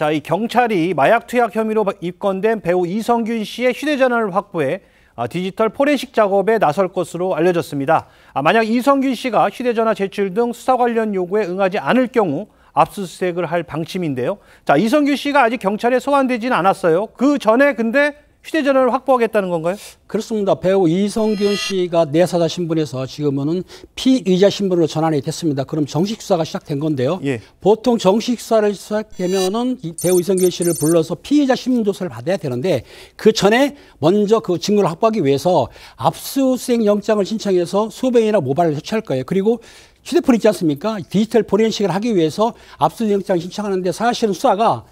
자, 이 경찰이 마약 투약 혐의로 입건된 배우 이성균 씨의 휴대전화를 확보해 아, 디지털 포렌식 작업에 나설 것으로 알려졌습니다. 아, 만약 이성균 씨가 휴대전화 제출 등 수사 관련 요구에 응하지 않을 경우 압수수색을 할 방침인데요. 자, 이성균 씨가 아직 경찰에 소환되지는 않았어요. 그 전에 근데 휴대전화를 확보하겠다는 건가요? 그렇습니다. 배우 이성균 씨가 내사자 신분에서 지금은 피의자 신분으로 전환이 됐습니다. 그럼 정식 수사가 시작된 건데요. 예. 보통 정식 수사를 시작되면 배우 이성균 씨를 불러서 피의자 신분 조사를 받아야 되는데 그 전에 먼저 그 증거를 확보하기 위해서 압수수색 영장을 신청해서 수배이나 모발을 조치할 거예요. 그리고 휴대폰 있지 않습니까? 디지털 포렌식을 하기 위해서 압수수색 영장 신청하는데 사실은 수사가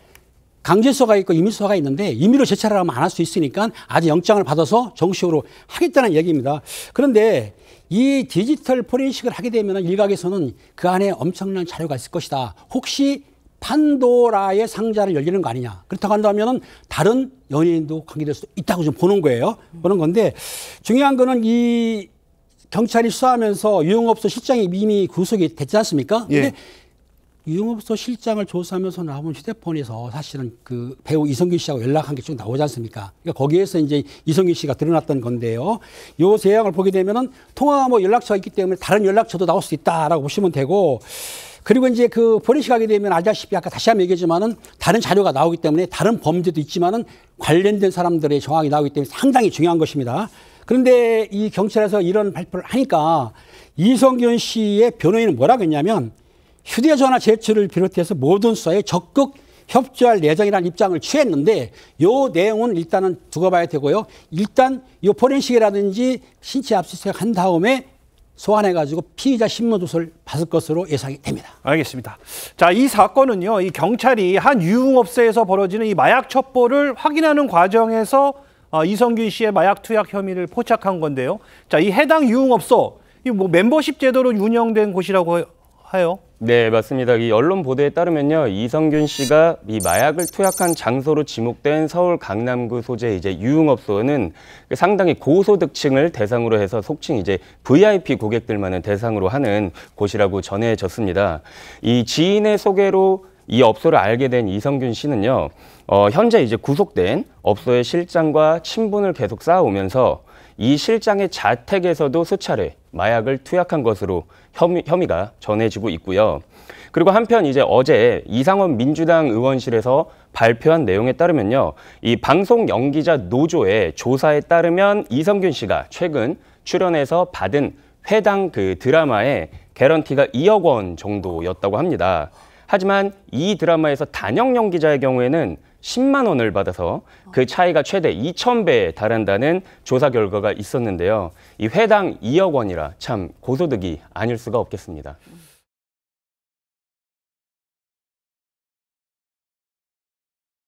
강제수사가 있고 임의수사가 있는데 임의로 제찰을 하면 안 할 수 있으니까 아직 영장을 받아서 정식으로 하겠다는 얘기입니다. 그런데 이 디지털 포렌식을 하게 되면 일각에서는 그 안에 엄청난 자료가 있을 것이다. 혹시 판도라의 상자를 열리는 거 아니냐. 그렇다고 한다면 다른 연예인도 관계될 수도 있다고 좀 보는 거예요. 보는 건데 중요한 거는 이 경찰이 수사하면서 유흥업소 실장이 이미 구속이 됐지 않습니까? 예. 근데 유흥업소 실장을 조사하면서 나온 휴대폰에서 사실은 그 배우 이성균 씨하고 연락한 게 쭉 나오지 않습니까? 그러니까 거기에서 이제 이성균 씨가 드러났던 건데요. 요 세항을 보게 되면은 통화 뭐 연락처가 있기 때문에 다른 연락처도 나올 수 있다라고 보시면 되고 그리고 이제 그 보리시 가게 되면 아시다시피 아까 다시 한번 얘기했지만은 다른 자료가 나오기 때문에 다른 범죄도 있지만은 관련된 사람들의 정황이 나오기 때문에 상당히 중요한 것입니다. 그런데 이 경찰에서 이런 발표를 하니까 이성균 씨의 변호인은 뭐라고 했냐면 휴대전화 제출을 비롯해서 모든 수사에 적극 협조할 예정이라는 입장을 취했는데 요 내용은 일단은 두고 봐야 되고요. 일단 요 포렌식이라든지 신체 압수수색 한 다음에 소환해 가지고 피의자 신문 조서를 받을 것으로 예상이 됩니다. 알겠습니다. 자, 이 사건은요. 이 경찰이 한 유흥업소에서 벌어지는 이 마약 첩보를 확인하는 과정에서 어, 이성균 씨의 마약 투약 혐의를 포착한 건데요. 자, 이 해당 유흥업소 이 뭐 멤버십 제도로 운영된 곳이라고 하요? 네, 맞습니다. 이 언론 보도에 따르면요. 이성균 씨가 이 마약을 투약한 장소로 지목된 서울 강남구 소재 이제 유흥업소는 그 상당히 고소득층을 대상으로 해서 속칭 이제 VIP 고객들만을 대상으로 하는 곳이라고 전해졌습니다. 이 지인의 소개로 이 업소를 알게 된 이성균 씨는요. 어, 현재 이제 구속된 업소의 실장과 친분을 계속 쌓아오면서 이 실장의 자택에서도 수차례 마약을 투약한 것으로 혐의, 가 전해지고 있고요. 그리고 한편 이제 어제 이상원 민주당 의원실에서 발표한 내용에 따르면요. 이 방송 연기자 노조의 조사에 따르면 이성균 씨가 최근 출연해서 받은 해당 그드라마의 개런티가 2억 원 정도였다고 합니다. 하지만 이 드라마에서 단역 연기자의 경우에는 10만 원을 받아서 그 차이가 최대 2천 배에 달한다는 조사 결과가 있었는데요. 이 회당 2억 원이라 참 고소득이 아닐 수가 없겠습니다.